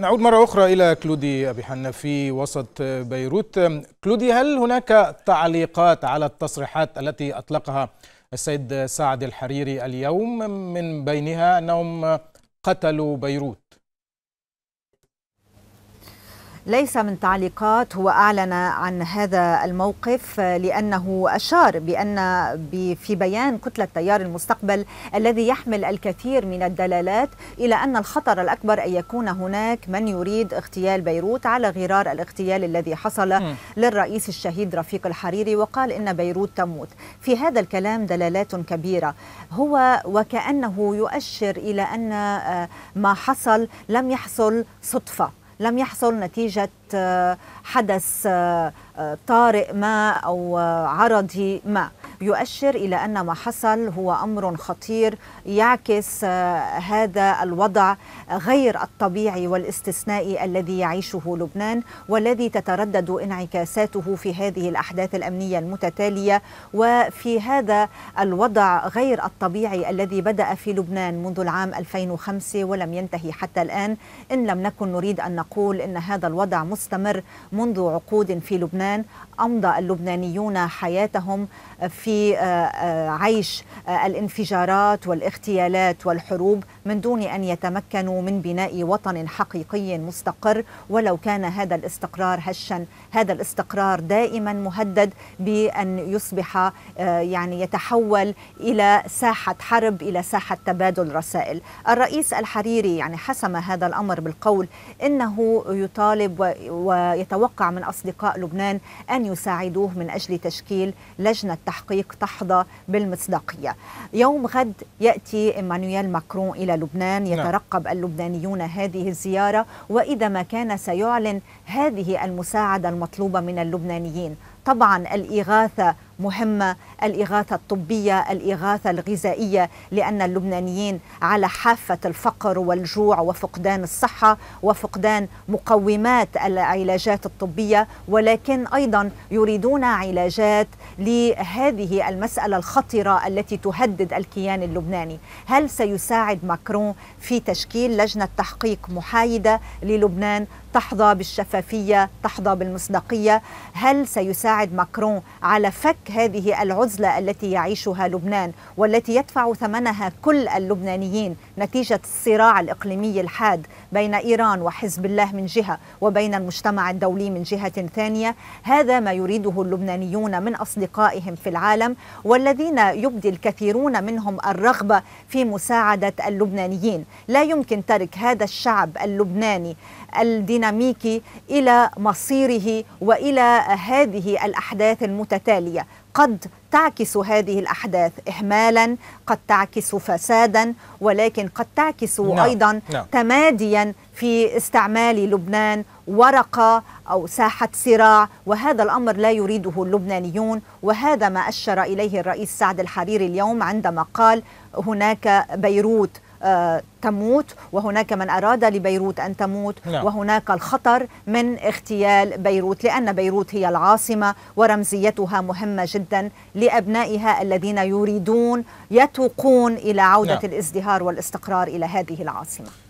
نعود مرة أخرى إلى كلودي أبي حنا في وسط بيروت كلودي هل هناك تعليقات على التصريحات التي أطلقها السيد سعد الحريري اليوم من بينها أنهم قتلوا بيروت ليس من تعليقات هو أعلن عن هذا الموقف آه، لأنه أشار بأن في بيان كتلة تيار المستقبل الذي يحمل الكثير من الدلالات إلى أن الخطر الأكبر أن يكون هناك من يريد اغتيال بيروت على غرار الاغتيال الذي حصل للرئيس الشهيد رفيق الحريري وقال إن بيروت تموت في هذا الكلام دلالات كبيرة هو وكأنه يؤشر إلى أن آه، ما حصل لم يحصل صدفة لم يحصل نتيجة آه، حدث آه، آه، طارئ ما أو عرضي ما يؤشر إلى أن ما حصل هو أمر خطير يعكس آه، هذا الوضع غير الطبيعي والاستثنائي الذي يعيشه لبنان والذي تتردد انعكاساته في هذه الأحداث الأمنية المتتالية وفي هذا الوضع غير الطبيعي الذي بدأ في لبنان منذ العام 2005 ولم ينتهي حتى الآن إن لم نكن نريد أن نقول إن هذا الوضع مستمر منذ عقود في لبنان أمضى اللبنانيون حياتهم في في آه، آه، عيش آه، الانفجارات والاغتيالات والحروب من دون ان يتمكنوا من بناء وطن حقيقي مستقر ولو كان هذا الاستقرار هشا هذا الاستقرار دائما مهدد بان يصبح يعني يتحول الى ساحه حرب الى ساحه تبادل رسائل الرئيس الحريري يعني حسم هذا الامر بالقول انه يطالب ويتوقع من اصدقاء لبنان ان يساعدوه من اجل تشكيل لجنه تحقيق الحقائق تحظى بالمصداقية يوم غد يأتي إيمانويل ماكرون إلى لبنان نعم. يترقب اللبنانيون هذه الزيارة وإذا ما كان سيعلن هذه المساعدة المطلوبة من اللبنانيين طبعا الإغاثة مهمة الإغاثة الطبية الإغاثة الغذائية لأن اللبنانيين على حافة الفقر والجوع وفقدان الصحة وفقدان مقومات العلاجات الطبية ولكن أيضا يريدون علاجات لهذه المسألة الخطرة التي تهدد الكيان اللبناني هل سيساعد ماكرون في تشكيل لجنة تحقيق محايدة للبنان تحظى بالشفافية تحظى بالمصداقية هل سيساعد يساعد ماكرون على فك هذه العزلة التي يعيشها لبنان والتي يدفع ثمنها كل اللبنانيين نتيجة الصراع الإقليمي الحاد بين إيران وحزب الله من جهة وبين المجتمع الدولي من جهة ثانية هذا ما يريده اللبنانيون من أصدقائهم في العالم والذين يبدي الكثيرون منهم الرغبة في مساعدة اللبنانيين لا يمكن ترك هذا الشعب اللبناني الديناميكي إلى مصيره وإلى هذه الأحداث المتتالية قد تعكس هذه الاحداث اهمالا قد تعكس فسادا ولكن قد تعكس نعم. ايضا لا. نعم. تماديا في استعمال لبنان ورقه او ساحه صراع وهذا الامر لا يريده اللبنانيون وهذا ما اشر اليه الرئيس سعد الحريري اليوم عندما قال هناك بيروت آه، تموت وهناك من أراد لبيروت أن تموت نعم. وهناك الخطر من اغتيال بيروت لأن بيروت هي العاصمة ورمزيتها مهمة جدا لأبنائها الذين يريدون يتوقون إلى عودة نعم. الازدهار والاستقرار إلى هذه العاصمة